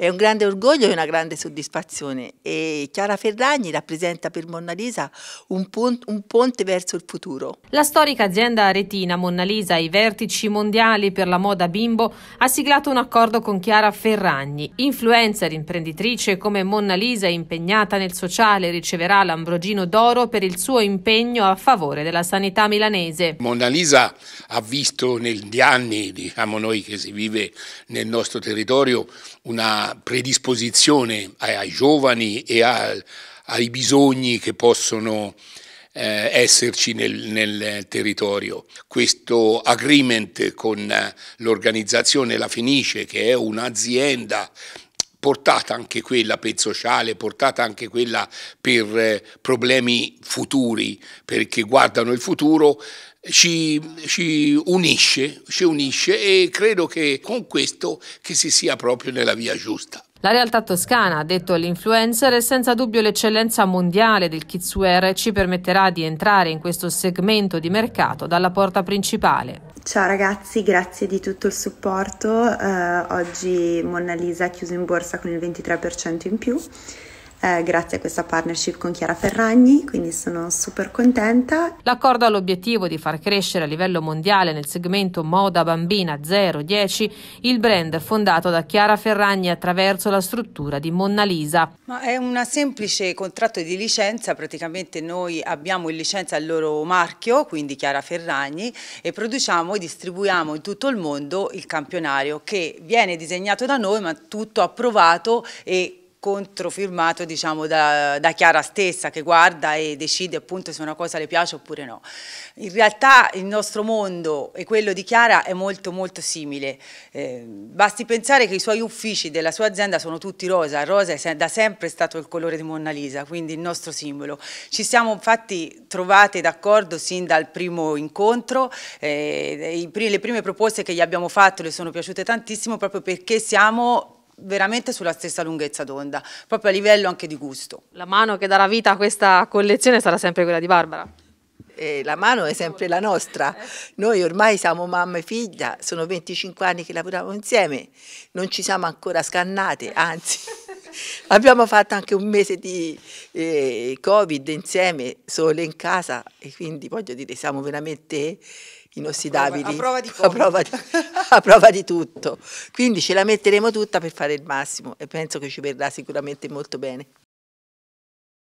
È un grande orgoglio e una grande soddisfazione e Chiara Ferragni rappresenta per Monna Lisa un, pon un ponte verso il futuro. La storica azienda aretina Monna Lisa ai vertici mondiali per la moda bimbo ha siglato un accordo con Chiara Ferragni, influencer, imprenditrice come Monna Lisa impegnata nel sociale riceverà l'Ambrogino d'Oro per il suo impegno a favore della sanità milanese. Monna Lisa ha visto negli anni, diciamo noi che si vive nel nostro territorio, una una predisposizione ai, giovani e a, ai bisogni che possono eh, esserci nel, nel, territorio. Questo agreement con eh, l'organizzazione La Fenice, che è un'azienda portata anche quella per sociale, portata anche quella per eh, problemi futuri, perché guardano il futuro, ci, ci, unisce, ci unisce e credo che con questo che si sia proprio nella via giusta. La realtà toscana, ha detto l'influencer, è senza dubbio l'eccellenza mondiale del e ci permetterà di entrare in questo segmento di mercato dalla porta principale. Ciao ragazzi, grazie di tutto il supporto. Uh, oggi Monna Lisa ha chiuso in borsa con il 23% in più eh, grazie a questa partnership con Chiara Ferragni, quindi sono super contenta. L'accordo ha l'obiettivo di far crescere a livello mondiale nel segmento moda bambina 0-10 il brand fondato da Chiara Ferragni attraverso la struttura di Monna Lisa. Ma è un semplice contratto di licenza, praticamente noi abbiamo in licenza il loro marchio, quindi Chiara Ferragni, e produciamo e distribuiamo in tutto il mondo il campionario che viene disegnato da noi ma tutto approvato e controfilmato diciamo, da, da, Chiara stessa che guarda e decide appunto se una cosa le piace oppure no. In realtà il nostro mondo e quello di Chiara è molto molto simile, eh, basti pensare che i suoi uffici della sua azienda sono tutti rosa, rosa è da sempre stato il colore di Mona Lisa, quindi il nostro simbolo. Ci siamo infatti trovate d'accordo sin dal primo incontro, eh, i, le prime proposte che gli abbiamo fatto le sono piaciute tantissimo proprio perché siamo veramente sulla stessa lunghezza d'onda, proprio a livello anche di gusto. La mano che darà vita a questa collezione sarà sempre quella di Barbara? Eh, la mano è sempre la nostra. Eh Noi ormai siamo mamma e figlia, sono 25 anni che lavoriamo insieme, non ci siamo ancora scannate, anzi... Abbiamo fatto anche un mese di eh, Covid insieme, sole in casa e quindi voglio dire siamo veramente inossidabili. A prova, a prova, di, a prova di tutto. Quindi ce la metteremo tutta per fare il massimo e penso che ci verrà sicuramente molto bene.